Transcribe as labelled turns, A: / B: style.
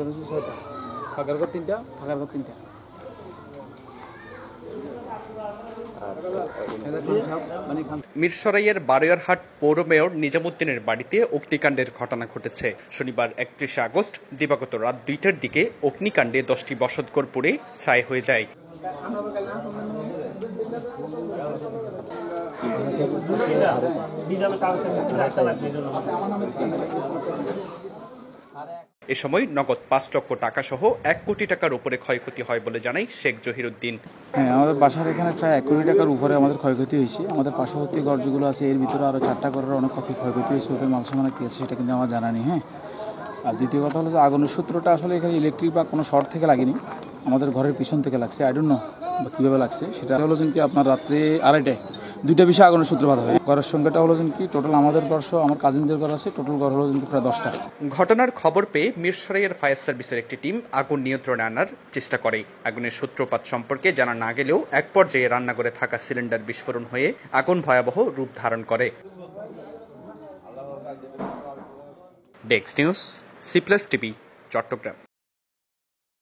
A: মানে মিরসরাইয়ের বারোয়ারহাট পৌর মেয়র নিজামুদ্দিনের বাড়িতে অগ্নিকাণ্ডের ঘটনা ঘটেছে শনিবার একত্রিশে আগস্ট দিবাগত রাত দুইটার দিকে অগ্নিকাণ্ডে দশটি বসতঘর পড়ে ছায় হয়ে যায় এ সময় নগদ পাঁচ লক্ষ টাকা সহ এক কোটি টাকার উপরে ক্ষয়ক্ষতি হয় বলে জানাই শেখ জহিরুদ্দিন হ্যাঁ আমাদের
B: বাসার এখানে প্রায় এক কোটি টাকার উপরে আমাদের ক্ষয়ক্ষতি হয়েছে আমাদের পার্শ্ববর্তী গর্জগুলো আছে এর ভিতরে আরও চারটা ঘরের অনেক ক্ষতি ক্ষয়ক্ষতি হয়েছে ওদের মানে কি আছে সেটা কিন্তু আমার জানা নেই হ্যাঁ আর দ্বিতীয় কথা হলো যে আগুনের সূত্রটা আসলে এখানে ইলেকট্রিক বা কোনো শর্ট থেকে লাগেনি আমাদের ঘরের পিছন থেকে লাগছে আই ডোন্ট নো কীভাবে লাগছে সেটা হলো যে আপনার রাত্রে আড়াইটায় দুইটা বিষয়ে আগুনের সূত্রপাত হয় ঘরের সংখ্যাটা হলো কি টোটাল আমাদের গড়সহ আমার কাজিনদের ঘর আছে টোটাল ঘর হলো প্রায় দশটা
A: ঘটনার খবর পেয়ে মিরসরাইয়ের ফায়ার সার্ভিসের একটি টিম আগুন নিয়ন্ত্রণে আনার চেষ্টা করে আগুনের সূত্রপাত সম্পর্কে জানা না গেলেও এক পর্যায়ে রান্নাঘরে থাকা সিলিন্ডার বিস্ফোরণ হয়ে আগুন ভয়াবহ রূপ ধারণ করে ডেক্স news C plus TV Chittagong